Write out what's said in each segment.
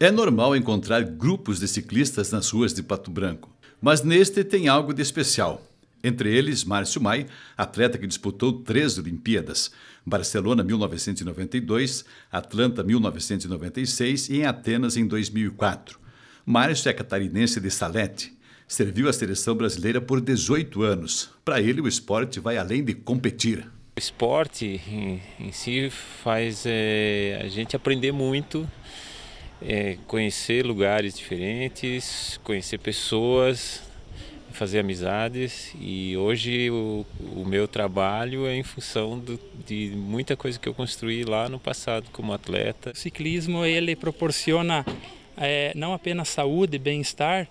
É normal encontrar grupos de ciclistas nas ruas de Pato Branco, mas neste tem algo de especial. Entre eles, Márcio Mai, atleta que disputou três Olimpíadas: Barcelona 1992, Atlanta 1996 e em Atenas em 2004. Márcio é catarinense de Salete. Serviu a seleção brasileira por 18 anos. Para ele, o esporte vai além de competir. O esporte em, em si faz é, a gente aprender muito é, conhecer lugares diferentes, conhecer pessoas, fazer amizades e hoje o, o meu trabalho é em função do, de muita coisa que eu construí lá no passado como atleta. O ciclismo ele proporciona é, não apenas saúde, bem-estar,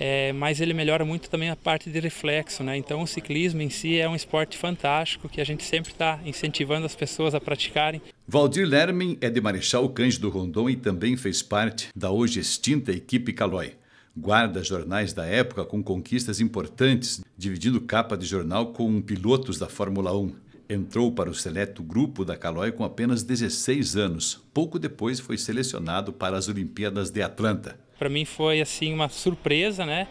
é, mas ele melhora muito também a parte de reflexo, né? Então o ciclismo em si é um esporte fantástico que a gente sempre está incentivando as pessoas a praticarem. Valdir Lermen é de Marechal Cândido Rondon e também fez parte da hoje extinta equipe Calói. Guarda jornais da época com conquistas importantes, dividindo capa de jornal com pilotos da Fórmula 1. Entrou para o seleto grupo da Calói com apenas 16 anos. Pouco depois foi selecionado para as Olimpíadas de Atlanta para mim foi assim uma surpresa, né?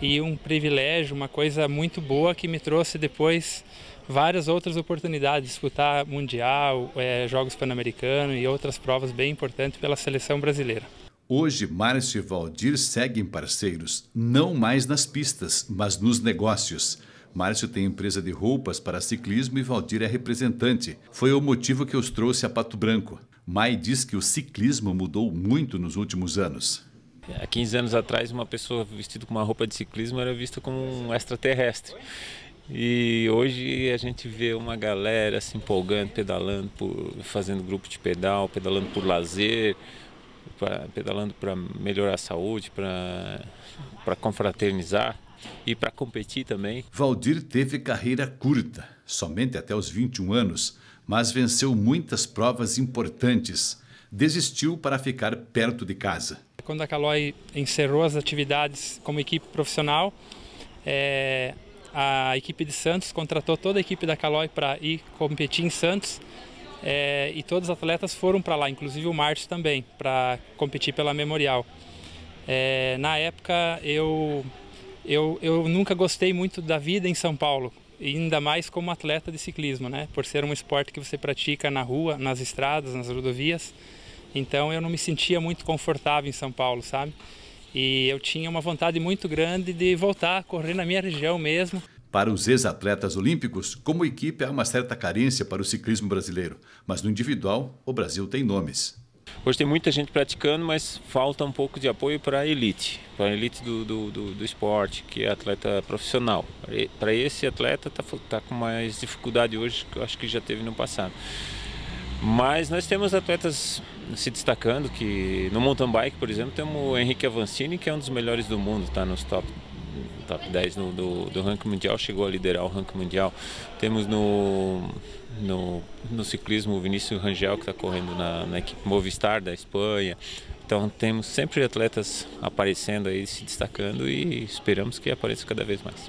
E um privilégio, uma coisa muito boa que me trouxe depois várias outras oportunidades, disputar mundial, é, jogos pan-americanos e outras provas bem importantes pela seleção brasileira. Hoje, Márcio e Valdir seguem parceiros, não mais nas pistas, mas nos negócios. Márcio tem empresa de roupas para ciclismo e Valdir é representante. Foi o motivo que os trouxe a Pato Branco. Mai diz que o ciclismo mudou muito nos últimos anos. Há 15 anos atrás, uma pessoa vestida com uma roupa de ciclismo era vista como um extraterrestre. E hoje a gente vê uma galera se empolgando, pedalando, por, fazendo grupo de pedal, pedalando por lazer, pra, pedalando para melhorar a saúde, para confraternizar e para competir também. Valdir teve carreira curta, somente até os 21 anos, mas venceu muitas provas importantes. Desistiu para ficar perto de casa. Quando a Caloi encerrou as atividades como equipe profissional, é, a equipe de Santos contratou toda a equipe da Caloi para ir competir em Santos é, e todos os atletas foram para lá, inclusive o Márcio também, para competir pela Memorial. É, na época eu, eu, eu nunca gostei muito da vida em São Paulo, ainda mais como atleta de ciclismo, né? Por ser um esporte que você pratica na rua, nas estradas, nas rodovias. Então eu não me sentia muito confortável em São Paulo, sabe? E eu tinha uma vontade muito grande de voltar a correr na minha região mesmo. Para os ex-atletas olímpicos, como equipe, há uma certa carência para o ciclismo brasileiro. Mas no individual, o Brasil tem nomes. Hoje tem muita gente praticando, mas falta um pouco de apoio para a elite, para a elite do, do, do, do esporte, que é atleta profissional. Para esse atleta está tá com mais dificuldade hoje que eu acho que já teve no passado. Mas nós temos atletas se destacando, que no mountain bike, por exemplo, temos o Henrique Avancini, que é um dos melhores do mundo, está nos top, top 10 no, do, do ranking mundial, chegou a liderar o ranking mundial. Temos no, no, no ciclismo o Vinícius Rangel, que está correndo na, na equipe Movistar da Espanha. Então temos sempre atletas aparecendo aí, se destacando e esperamos que apareça cada vez mais.